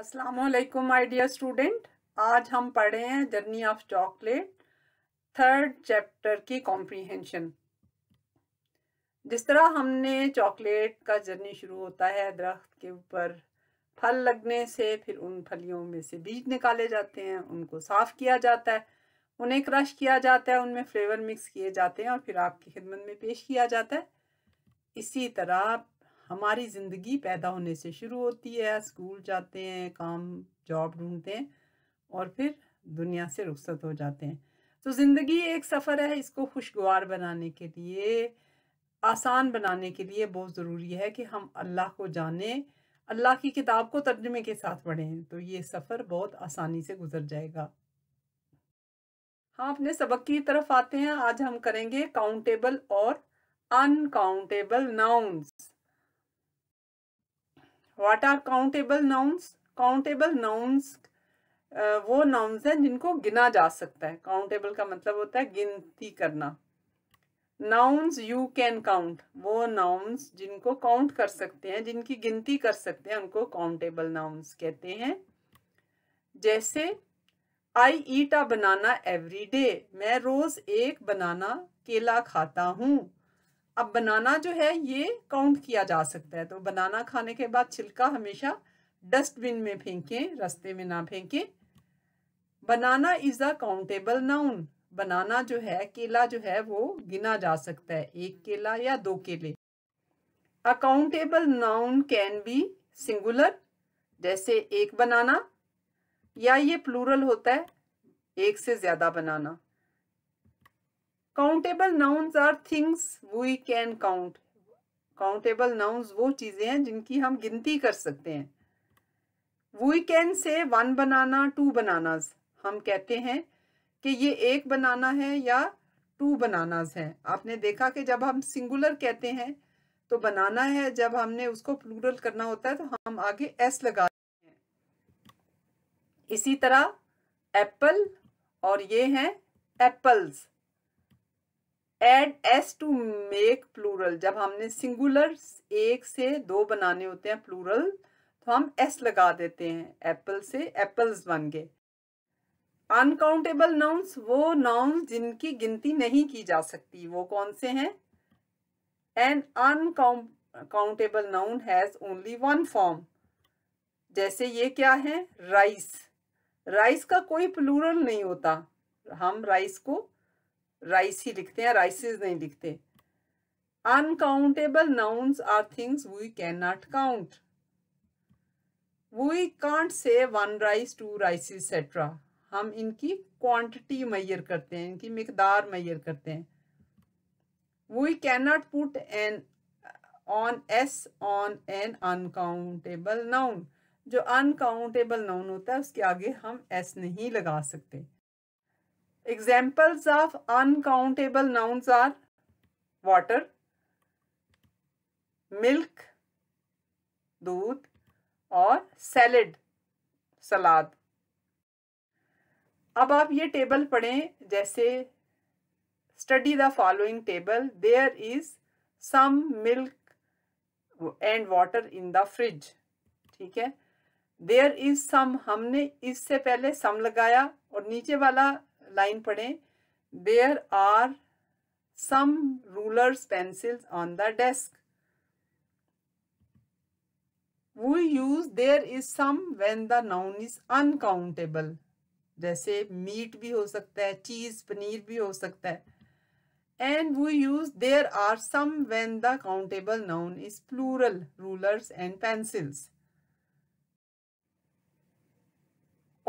Aslam my dear student आज हम पढ़े हैं journey of chocolate third chapter की कॉम्प्रीहेंशन जिस तरह हमने चॉकलेट का जर्नी शुरू होता है दरख्त के ऊपर फल लगने से फिर उन फलियों में से बीज निकाले जाते हैं उनको साफ़ किया जाता है उन्हें क्रश किया जाता है उनमें फ्लेवर मिक्स किए जाते हैं और फिर आपकी खिदमत में पेश किया जाता है इसी तरह हमारी ज़िंदगी पैदा होने से शुरू होती है स्कूल जाते हैं काम जॉब ढूंढते हैं और फिर दुनिया से रुखसत हो जाते हैं तो ज़िंदगी एक सफ़र है इसको खुशगवार बनाने के लिए आसान बनाने के लिए बहुत ज़रूरी है कि हम अल्लाह को जानें अल्लाह की किताब को तर्जमे के साथ पढ़ें तो ये सफ़र बहुत आसानी से गुजर जाएगा हम हाँ, अपने सबक की तरफ आते हैं आज हम करेंगे काउंटेबल और uncountable nouns what are countable nouns countable nouns वो नाउन्स हैं जिनको गिना जा सकता है काउंटेबल का मतलब होता है गिनती करना नाउन्स यू कैन काउंट वो नाउन्स जिनको काउंट कर सकते हैं जिनकी गिनती कर सकते हैं उनको काउंटेबल नाउन्स कहते हैं जैसे आई ईट अ बनाना एवरी डे मैं रोज एक बनाना केला खाता हूँ अब बनाना जो है ये काउंट किया जा सकता है तो बनाना खाने के बाद छिलका हमेशा डस्टबिन में फेंकें रास्ते में ना फेंकें banana is a countable noun banana जो है केला जो है वो गिना जा सकता है एक केला या दो केले a countable noun can be singular जैसे एक बनाना या ये प्लूरल होता है एक से ज्यादा banana countable nouns are things we can count countable nouns वो चीजें हैं जिनकी हम गिनती कर सकते हैं we can say one banana two bananas हम कहते हैं कि ये एक बनाना है या टू बनानाज है आपने देखा कि जब हम सिंगुलर कहते हैं तो बनाना है जब हमने उसको प्लूरल करना होता है तो हम आगे एस लगा हैं इसी तरह एप्पल और ये हैं apples add s to make plural जब हमने सिंगुलर एक से दो बनाने होते हैं प्लूरल तो हम एस लगा देते हैं एप्पल से एप्पल्स बन गए अनकाउंटेबल नाउन्स वो नाउन्स जिनकी गिनती नहीं की जा सकती वो कौन से हैं an uncountable noun has only one form जैसे ये क्या है राइस राइस का कोई प्लूरल नहीं होता हम राइस को राइस ही लिखते हैं राइसेस नहीं लिखते uncountable nouns are things we can not count we can't say one rice two rice etcetera हम इनकी क्वांटिटी मैयर करते हैं इनकी मकदार मैयर करते हैं we can not put an on S on an uncountable noun जो अनकाउंटेबल नाउन होता है उसके आगे हम एस नहीं लगा सकते Examples of uncountable nouns are water, milk, दूध और सैलेड सलाद अब आप ये टेबल पढ़ें जैसे study the following table there is some milk and water in the fridge ठीक है देयर इज सम हमने इससे पहले सम लगाया और नीचे वाला लाइन पढ़े there are some rulers pencils on the desk we use there is some when the noun is uncountable जैसे मीट भी हो सकता है चीज पनीर भी हो सकता है and we use there are some when the countable noun is plural rulers and pencils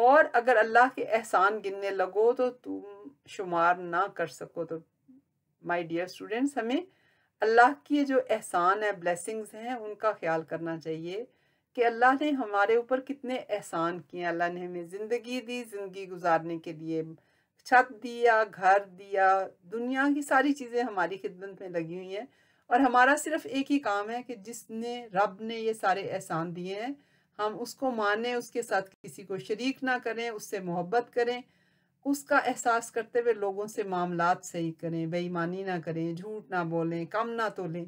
और अगर अल्लाह के एहसान गिनने लगो तो तुम शुमार ना कर सको तो माय डियर स्टूडेंट्स हमें अल्लाह के जो एहसान है ब्लेसिंग्स हैं उनका ख्याल करना चाहिए कि अल्लाह ने हमारे ऊपर कितने एहसान किए अल्लाह ने हमें ज़िंदगी दी ज़िंदगी गुजारने के लिए छत दिया घर दिया दुनिया की सारी चीज़ें हमारी खिदमत में लगी हुई हैं और हमारा सिर्फ एक ही काम है कि जिसने रब ने ये सारे एहसान दिए हैं हम उसको माने उसके साथ किसी को शरीक ना करें उससे मोहब्बत करें उसका एहसास करते हुए लोगों से मामलात सही करें बेईमानी ना करें झूठ ना बोलें कम ना तोलें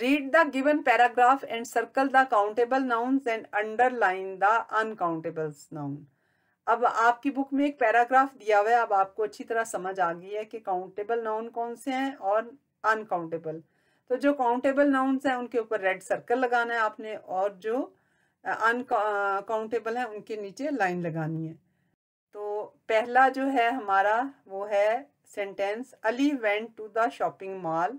read the given paragraph and circle the countable nouns and underline the uncountable noun अब आपकी बुक में एक पैराग्राफ दिया हुआ है अब आपको अच्छी तरह समझ आ गई है कि काउंटेबल नाउन कौन से हैं और अनकाउंटेबल तो जो काउंटेबल नाउन्स हैं उनके ऊपर रेड सर्कल लगाना है आपने और जो अनकाउंटेबल हैं उनके नीचे लाइन लगानी है तो पहला जो है हमारा वो है sentence Ali went to the shopping mall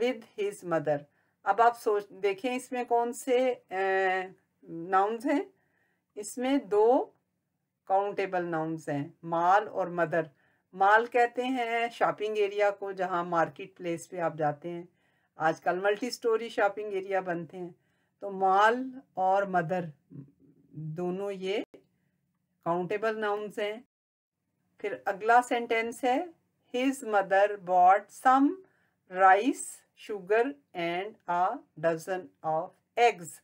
with his mother अब आप सोच देखें इसमें कौन से नाउन्स हैं इसमें दो काउंटेबल नाउन्स हैं माल और मदर माल कहते हैं शॉपिंग एरिया को जहाँ मार्केट प्लेस पे आप जाते हैं आजकल मल्टी स्टोरी शॉपिंग एरिया बनते हैं तो मॉल और मदर दोनों ये काउंटेबल नाउंस हैं फिर अगला सेंटेंस है his mother bought some rice sugar and a dozen of eggs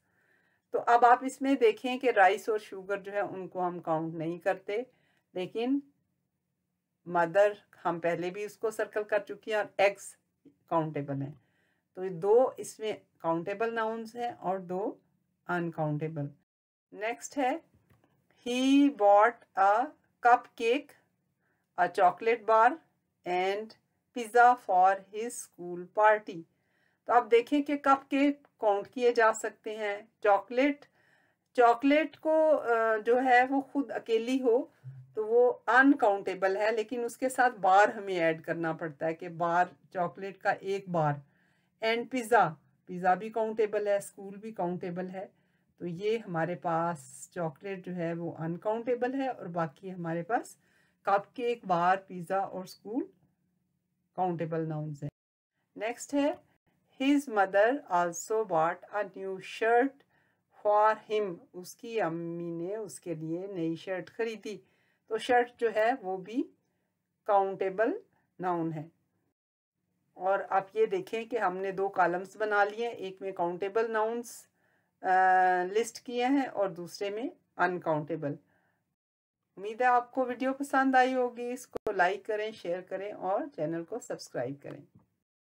तो अब आप इसमें देखें कि राइस और शुगर जो है उनको हम काउंट नहीं करते लेकिन मदर हम पहले भी उसको सर्कल कर चुके हैं और एग्स काउंटेबल हैं तो ये दो इसमें काउंटेबल नाउन्स हैं और दो अनकाउंटेबल नेक्स्ट है he bought a cupcake a chocolate bar and pizza for his school party तो आप देखें कि कप केक काउंट किए जा सकते हैं चॉकलेट चॉकलेट को जो है वो खुद अकेली हो तो वो अनकाउंटेबल है लेकिन उसके साथ बार हमें ऐड करना पड़ता है कि बार चॉकलेट का एक बार एंड पिज़्ज़ा पिज़्ज़ा भी काउंटेबल है स्कूल भी काउंटेबल है तो ये हमारे पास चॉकलेट जो है वो अनकाउंटेबल है और बाकी हमारे पास कप केक बार पिज़्ज़ा और स्कूल काउंटेबल नाउंस है नेक्स्ट है his mother also bought a new shirt for him उसकी अम्मी ने उसके लिए नई शर्ट खरीदी तो शर्ट जो है वो भी काउंटेबल नाउन है और आप ये देखें कि हमने दो कॉलम्स बना लिए एक में काउंटेबल नाउन्स लिस्ट किए हैं और दूसरे में अनकाउंटेबल उम्मीद है आपको वीडियो पसंद आई होगी इसको लाइक करें शेयर करें और चैनल को सब्सक्राइब करें